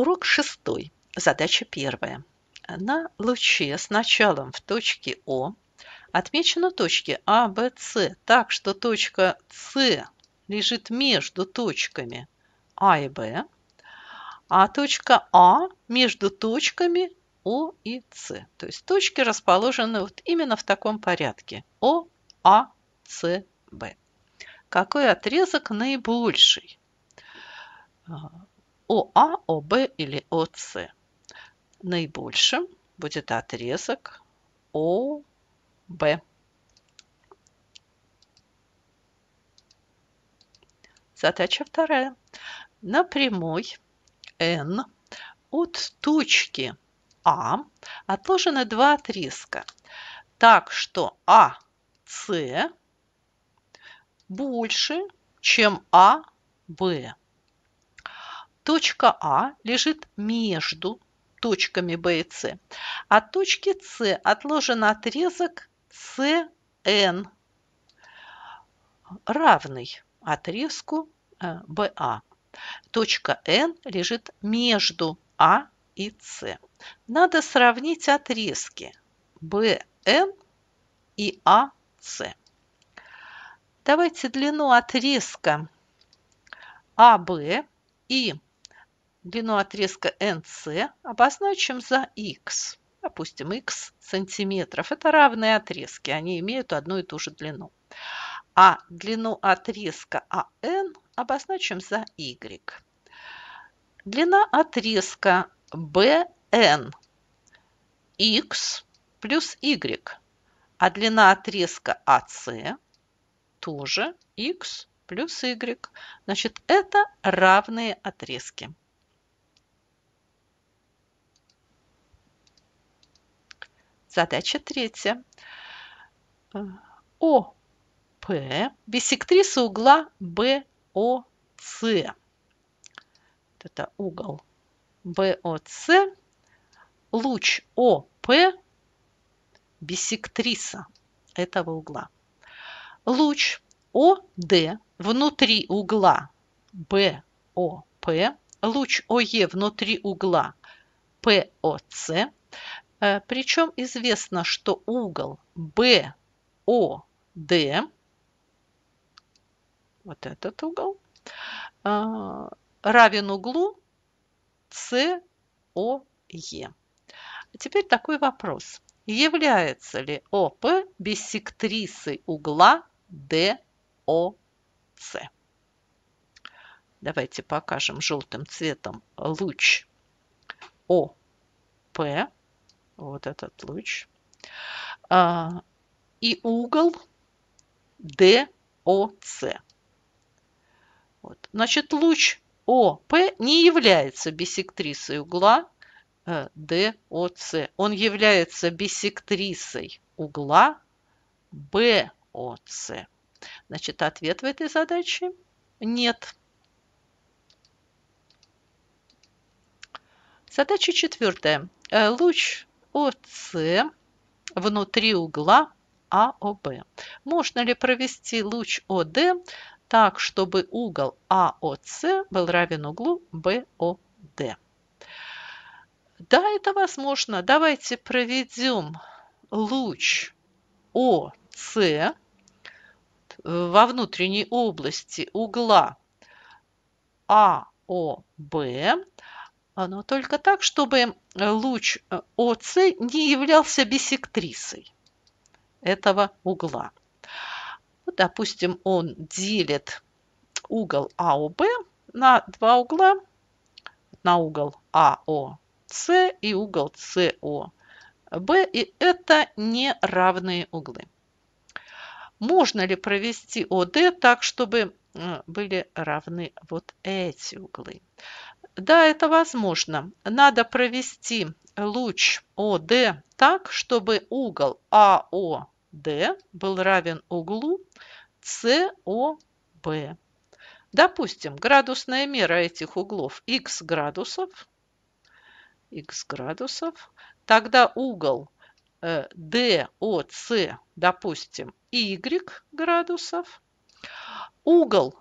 Урок шестой. Задача первая. На луче с началом в точке О отмечены точки А, Б, С, так что точка С лежит между точками А и Б, а точка А между точками О и С. То есть точки расположены вот именно в таком порядке. О, А, С, Б. Какой отрезок наибольший? А, ОА, ОБ или ОС. Наибольшим будет отрезок ОБ. Задача вторая. На прямой N от точки А отложены два отрезка. Так что АС больше, чем АБ. Точка А лежит между точками Б и С. От а точки С отложен отрезок СН, равный отрезку BA. Э, а. Точка N лежит между А и С. Надо сравнить отрезки BN и AC. А Давайте длину отрезка AB и Длину отрезка NC обозначим за X. Допустим, X сантиметров. Это равные отрезки, они имеют одну и ту же длину. А длину отрезка AN обозначим за Y. Длина отрезка BN X плюс Y. А длина отрезка AC тоже X плюс Y. Значит, это равные отрезки. Задача третья. Э, ОП – биссектриса угла БОС. Это угол БОС. Луч ОП – биссектриса этого угла. Луч ОД внутри угла БОП, луч ОЕ внутри угла ПОС Э, Причем известно, что угол BOD, вот этот угол, э, равен углу COE. Теперь такой вопрос. Является ли ОП биссектрисой угла ДОС? Давайте покажем желтым цветом луч ОП вот этот луч, а, и угол DOC. Вот. Значит, луч ОП не является бисектрисой угла DOC. Э, Он является бисектрисой угла BOC. Значит, ответ в этой задаче нет. Задача четвертая. Э, луч ОС внутри угла АОБ. Можно ли провести луч ОД так, чтобы угол АОС был равен углу БОД? Да, это возможно. Давайте проведем луч ОС во внутренней области угла АОБ но только так, чтобы э, луч э, ОС не являлся бисектрисой этого угла. Вот, допустим, он делит угол АОБ на два угла, на угол АОС и угол СОБ, и это не равные углы. Можно ли провести ОД так, чтобы были равны вот эти углы? Да, это возможно. Надо провести луч ОД так, чтобы угол АОД был равен углу СОБ. Допустим, градусная мера этих углов х градусов, Х градусов, тогда угол DOC, э, допустим, y градусов, угол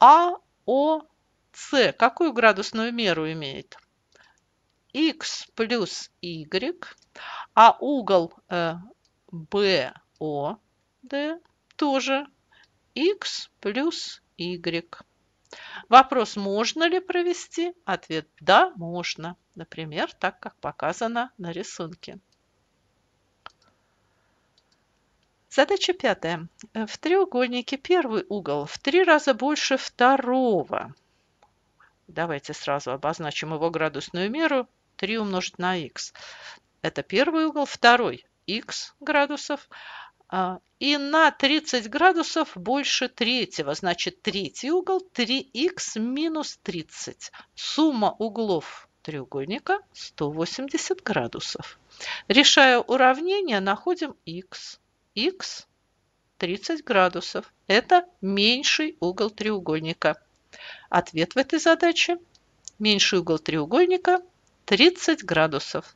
AOD а с какую градусную меру имеет? X плюс Y, а угол BOD э, тоже X плюс Y. Вопрос, можно ли провести? Ответ – да, можно. Например, так, как показано на рисунке. Задача пятая. Э, в треугольнике первый угол в три раза больше второго. Давайте сразу обозначим его градусную меру. 3 умножить на х. Это первый угол. Второй х градусов. А, и на 30 градусов больше третьего. Значит, третий угол 3х минус 30. Сумма углов треугольника 180 градусов. Решая уравнение, находим х. х 30 градусов. Это меньший угол треугольника. Ответ в этой задаче – меньший угол треугольника 30 градусов.